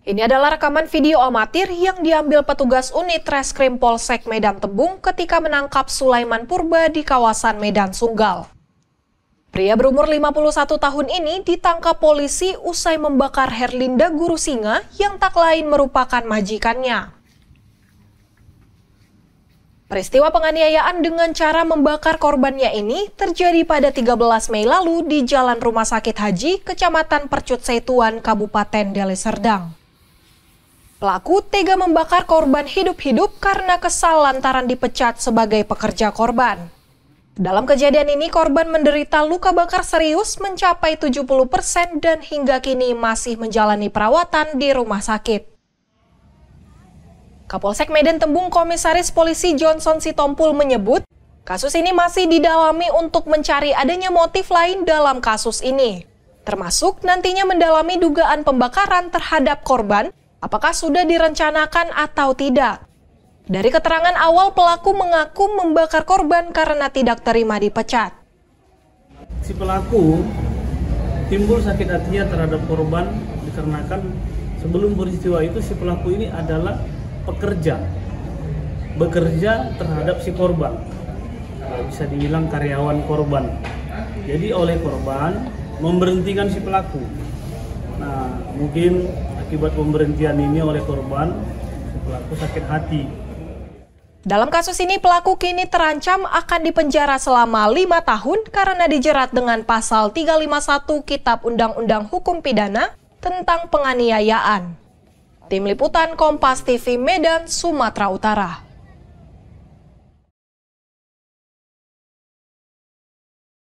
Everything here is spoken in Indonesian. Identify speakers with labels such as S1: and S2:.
S1: Ini adalah rekaman video amatir yang diambil petugas unit reskrim Polsek Medan Tebung ketika menangkap Sulaiman Purba di kawasan Medan Sunggal. Pria berumur 51 tahun ini ditangkap polisi usai membakar Herlinda Guru Singa yang tak lain merupakan majikannya. Peristiwa penganiayaan dengan cara membakar korbannya ini terjadi pada 13 Mei lalu di Jalan Rumah Sakit Haji, Kecamatan Percut Setuan, Kabupaten Deli Serdang. Pelaku tega membakar korban hidup-hidup karena kesal lantaran dipecat sebagai pekerja korban. Dalam kejadian ini, korban menderita luka bakar serius mencapai 70% dan hingga kini masih menjalani perawatan di rumah sakit. Kapolsek Medan Tembung Komisaris Polisi Johnson Sitompul menyebut, kasus ini masih didalami untuk mencari adanya motif lain dalam kasus ini, termasuk nantinya mendalami dugaan pembakaran terhadap korban apakah sudah direncanakan atau tidak. Dari keterangan awal, pelaku mengaku membakar korban karena tidak terima dipecat.
S2: Si pelaku timbul sakit hatinya terhadap korban dikarenakan sebelum peristiwa itu si pelaku ini adalah pekerja, bekerja terhadap si korban. Eh, bisa dibilang karyawan korban. Jadi oleh korban memberhentikan si pelaku. Nah, mungkin akibat pemberhentian ini oleh korban, pelaku sakit hati.
S1: Dalam kasus ini, pelaku kini terancam akan dipenjara selama lima tahun karena dijerat dengan pasal 351 Kitab Undang-Undang Hukum Pidana tentang penganiayaan. Tim Liputan Kompas TV Medan, Sumatera Utara.